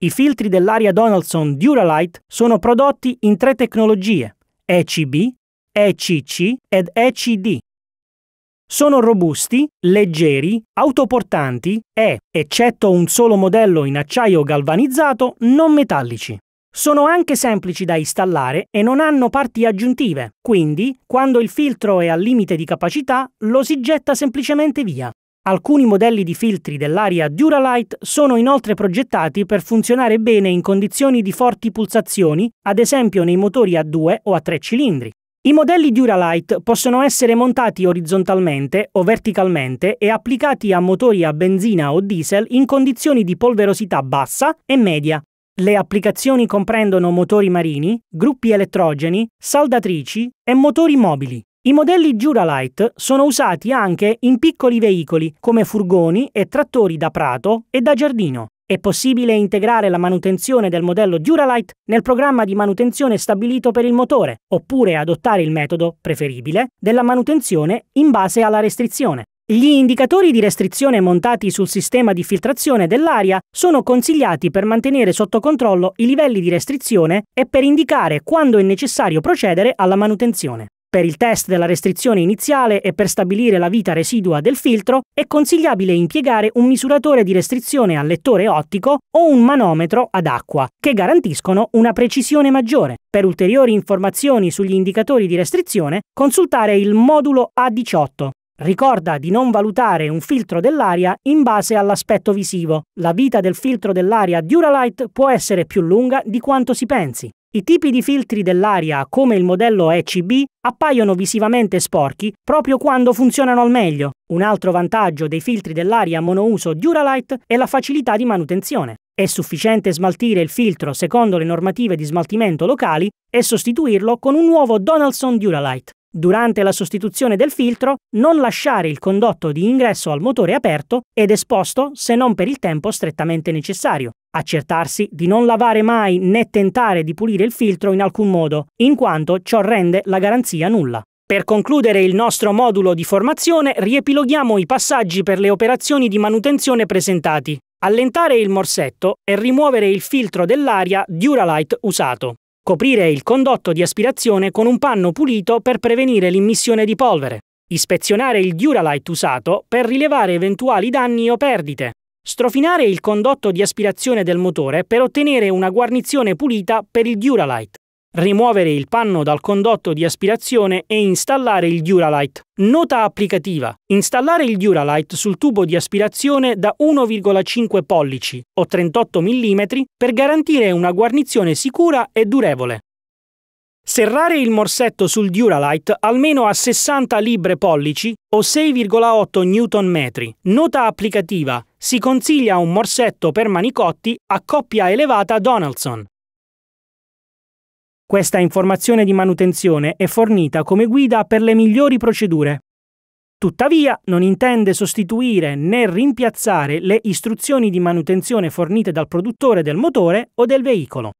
I filtri dell'aria Donaldson Duralight sono prodotti in tre tecnologie, ECB, ECC ed ECD. Sono robusti, leggeri, autoportanti e, eccetto un solo modello in acciaio galvanizzato, non metallici. Sono anche semplici da installare e non hanno parti aggiuntive, quindi quando il filtro è al limite di capacità lo si getta semplicemente via. Alcuni modelli di filtri dell'aria Duralight sono inoltre progettati per funzionare bene in condizioni di forti pulsazioni, ad esempio nei motori a due o a tre cilindri. I modelli Duralight possono essere montati orizzontalmente o verticalmente e applicati a motori a benzina o diesel in condizioni di polverosità bassa e media. Le applicazioni comprendono motori marini, gruppi elettrogeni, saldatrici e motori mobili. I modelli Juralite sono usati anche in piccoli veicoli come furgoni e trattori da prato e da giardino. È possibile integrare la manutenzione del modello Juralite nel programma di manutenzione stabilito per il motore, oppure adottare il metodo, preferibile, della manutenzione in base alla restrizione. Gli indicatori di restrizione montati sul sistema di filtrazione dell'aria sono consigliati per mantenere sotto controllo i livelli di restrizione e per indicare quando è necessario procedere alla manutenzione. Per il test della restrizione iniziale e per stabilire la vita residua del filtro è consigliabile impiegare un misuratore di restrizione a lettore ottico o un manometro ad acqua, che garantiscono una precisione maggiore. Per ulteriori informazioni sugli indicatori di restrizione, consultare il modulo A18. Ricorda di non valutare un filtro dell'aria in base all'aspetto visivo. La vita del filtro dell'aria Duralight può essere più lunga di quanto si pensi. I tipi di filtri dell'aria, come il modello ECB, appaiono visivamente sporchi proprio quando funzionano al meglio. Un altro vantaggio dei filtri dell'aria monouso Duralight è la facilità di manutenzione. È sufficiente smaltire il filtro secondo le normative di smaltimento locali e sostituirlo con un nuovo Donaldson Duralight. Durante la sostituzione del filtro, non lasciare il condotto di ingresso al motore aperto ed esposto se non per il tempo strettamente necessario. Accertarsi di non lavare mai né tentare di pulire il filtro in alcun modo, in quanto ciò rende la garanzia nulla. Per concludere il nostro modulo di formazione, riepiloghiamo i passaggi per le operazioni di manutenzione presentati. Allentare il morsetto e rimuovere il filtro dell'aria Duralight usato. Coprire il condotto di aspirazione con un panno pulito per prevenire l'immissione di polvere. Ispezionare il Duralight usato per rilevare eventuali danni o perdite. Strofinare il condotto di aspirazione del motore per ottenere una guarnizione pulita per il Duralight rimuovere il panno dal condotto di aspirazione e installare il Duralight. Nota applicativa. Installare il Duralight sul tubo di aspirazione da 1,5 pollici o 38 mm per garantire una guarnizione sicura e durevole. Serrare il morsetto sul Duralight almeno a 60 libre pollici o 6,8 Nm. Nota applicativa. Si consiglia un morsetto per manicotti a coppia elevata Donaldson. Questa informazione di manutenzione è fornita come guida per le migliori procedure. Tuttavia non intende sostituire né rimpiazzare le istruzioni di manutenzione fornite dal produttore del motore o del veicolo.